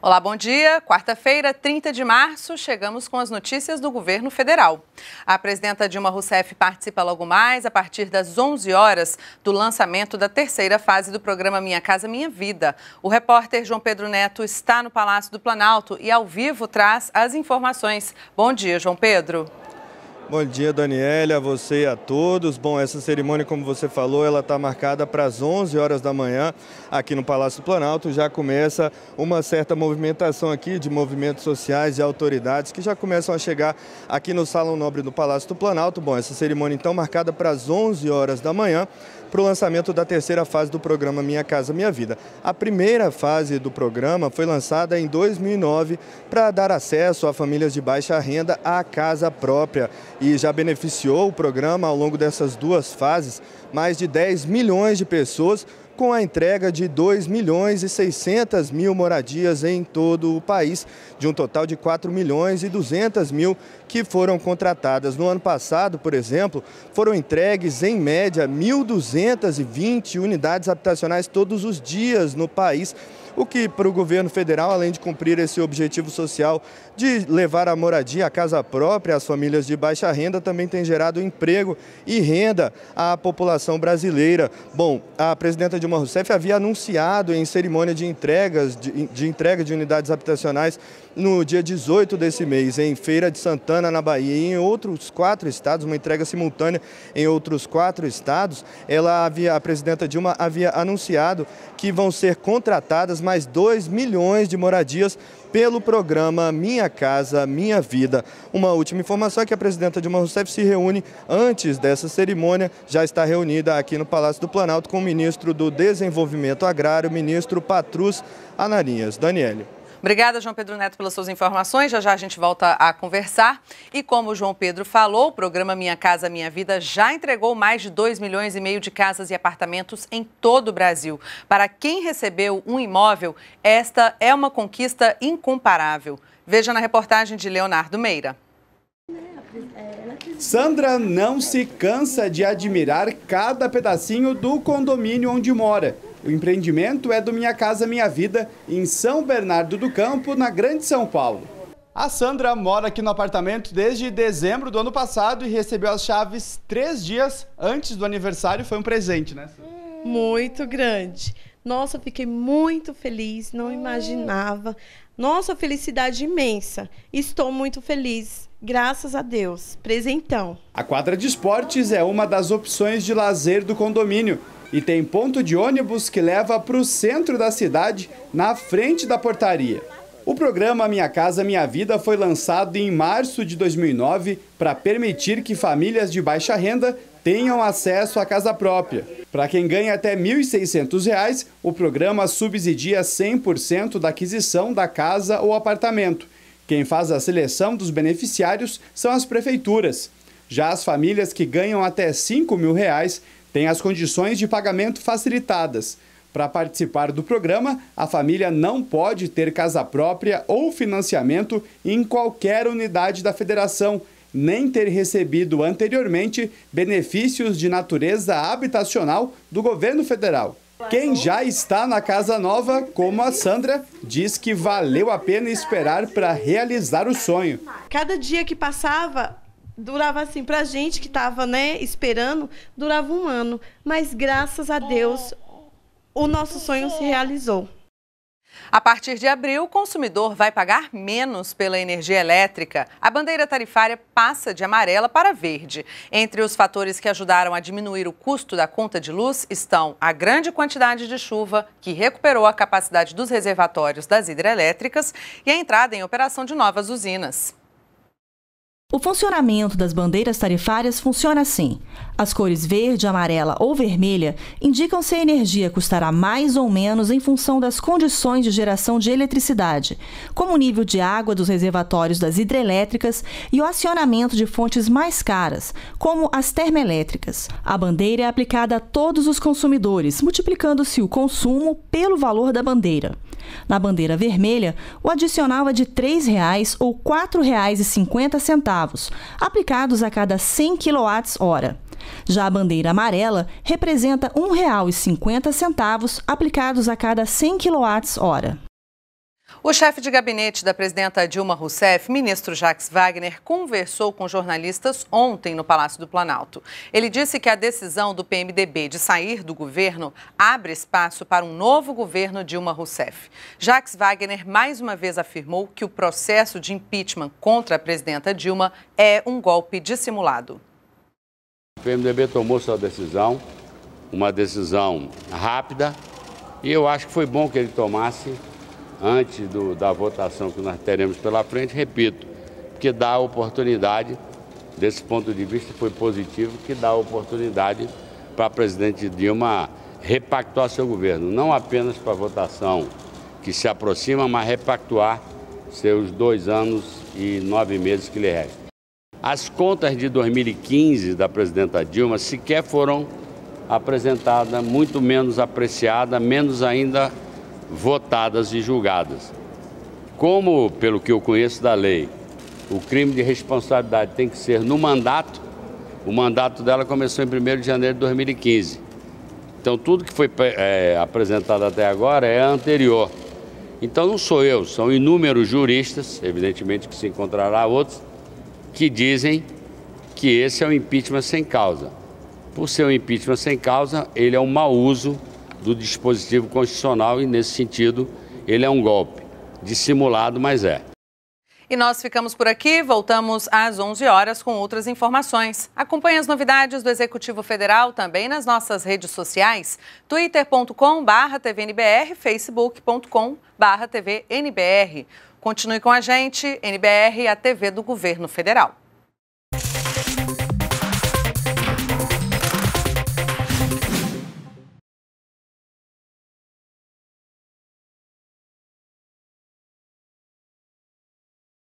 Olá, bom dia. Quarta-feira, 30 de março, chegamos com as notícias do governo federal. A presidenta Dilma Rousseff participa logo mais, a partir das 11 horas, do lançamento da terceira fase do programa Minha Casa Minha Vida. O repórter João Pedro Neto está no Palácio do Planalto e, ao vivo, traz as informações. Bom dia, João Pedro. Bom dia, Daniela, a você e a todos. Bom, essa cerimônia, como você falou, ela está marcada para as 11 horas da manhã aqui no Palácio Planalto. Já começa uma certa movimentação aqui de movimentos sociais e autoridades que já começam a chegar aqui no Salão Nobre do Palácio do Planalto. Bom, essa cerimônia, então, marcada para as 11 horas da manhã para o lançamento da terceira fase do programa Minha Casa Minha Vida. A primeira fase do programa foi lançada em 2009 para dar acesso a famílias de baixa renda à casa própria e já beneficiou o programa ao longo dessas duas fases mais de 10 milhões de pessoas com a entrega de 2 milhões e 600 mil moradias em todo o país, de um total de 4 milhões e 200 mil que foram contratadas. No ano passado, por exemplo, foram entregues, em média, 1.220 unidades habitacionais todos os dias no país o que para o governo federal, além de cumprir esse objetivo social de levar a moradia, a casa própria às famílias de baixa renda, também tem gerado emprego e renda à população brasileira. Bom, a presidenta Dilma Rousseff havia anunciado em cerimônia de entregas de, de entrega de unidades habitacionais no dia 18 desse mês, em Feira de Santana, na Bahia, e em outros quatro estados, uma entrega simultânea em outros quatro estados, ela havia, a presidenta Dilma havia anunciado que vão ser contratadas mais 2 milhões de moradias pelo programa Minha Casa Minha Vida. Uma última informação é que a presidenta Dilma Rousseff se reúne antes dessa cerimônia, já está reunida aqui no Palácio do Planalto com o ministro do Desenvolvimento Agrário, ministro Patrus Ananias. Daniele. Obrigada, João Pedro Neto, pelas suas informações. Já já a gente volta a conversar. E como o João Pedro falou, o programa Minha Casa Minha Vida já entregou mais de 2 milhões e meio de casas e apartamentos em todo o Brasil. Para quem recebeu um imóvel, esta é uma conquista incomparável. Veja na reportagem de Leonardo Meira. Sandra não se cansa de admirar cada pedacinho do condomínio onde mora o empreendimento é do Minha Casa Minha Vida, em São Bernardo do Campo, na Grande São Paulo. A Sandra mora aqui no apartamento desde dezembro do ano passado e recebeu as chaves três dias antes do aniversário. Foi um presente, né? Muito grande. Nossa, fiquei muito feliz, não ah. imaginava. Nossa, felicidade imensa. Estou muito feliz. Graças a Deus. Presentão. A quadra de esportes é uma das opções de lazer do condomínio e tem ponto de ônibus que leva para o centro da cidade, na frente da portaria. O programa Minha Casa Minha Vida foi lançado em março de 2009 para permitir que famílias de baixa renda tenham acesso à casa própria. Para quem ganha até R$ 1.600, o programa subsidia 100% da aquisição da casa ou apartamento. Quem faz a seleção dos beneficiários são as prefeituras. Já as famílias que ganham até R$ 5.000 têm as condições de pagamento facilitadas. Para participar do programa, a família não pode ter casa própria ou financiamento em qualquer unidade da federação nem ter recebido anteriormente benefícios de natureza habitacional do governo federal. Quem já está na casa nova, como a Sandra, diz que valeu a pena esperar para realizar o sonho. Cada dia que passava, durava assim, para a gente que estava, né, esperando, durava um ano. Mas graças a Deus, o nosso sonho se realizou. A partir de abril, o consumidor vai pagar menos pela energia elétrica. A bandeira tarifária passa de amarela para verde. Entre os fatores que ajudaram a diminuir o custo da conta de luz estão a grande quantidade de chuva, que recuperou a capacidade dos reservatórios das hidrelétricas, e a entrada em operação de novas usinas. O funcionamento das bandeiras tarifárias funciona assim. As cores verde, amarela ou vermelha indicam se a energia custará mais ou menos em função das condições de geração de eletricidade, como o nível de água dos reservatórios das hidrelétricas e o acionamento de fontes mais caras, como as termoelétricas. A bandeira é aplicada a todos os consumidores, multiplicando-se o consumo pelo valor da bandeira. Na bandeira vermelha, o adicional é de R$ 3,00 ou R$ 4,50 centavos, aplicados a cada 100 kWh. Já a bandeira amarela representa R$ 1,50 aplicados a cada 100 kWh. O chefe de gabinete da presidenta Dilma Rousseff, ministro Jacques Wagner, conversou com jornalistas ontem no Palácio do Planalto. Ele disse que a decisão do PMDB de sair do governo abre espaço para um novo governo Dilma Rousseff. Jacques Wagner mais uma vez afirmou que o processo de impeachment contra a presidenta Dilma é um golpe dissimulado. O PMDB tomou sua decisão, uma decisão rápida, e eu acho que foi bom que ele tomasse antes do, da votação que nós teremos pela frente, repito, que dá a oportunidade, desse ponto de vista foi positivo, que dá a oportunidade para a presidente Dilma repactuar seu governo, não apenas para a votação que se aproxima, mas repactuar seus dois anos e nove meses que lhe restam. As contas de 2015 da presidenta Dilma sequer foram apresentadas, muito menos apreciadas, menos ainda votadas e julgadas. Como, pelo que eu conheço da lei, o crime de responsabilidade tem que ser no mandato, o mandato dela começou em 1 de janeiro de 2015. Então, tudo que foi é, apresentado até agora é anterior. Então, não sou eu, são inúmeros juristas, evidentemente que se encontrará outros, que dizem que esse é um impeachment sem causa. Por ser um impeachment sem causa, ele é um mau uso do dispositivo constitucional e, nesse sentido, ele é um golpe. Dissimulado, mas é. E nós ficamos por aqui, voltamos às 11 horas com outras informações. Acompanhe as novidades do Executivo Federal também nas nossas redes sociais, twitter.com.br, tvnbr, facebook.com.br, tvnbr. Continue com a gente, NBR, a TV do Governo Federal.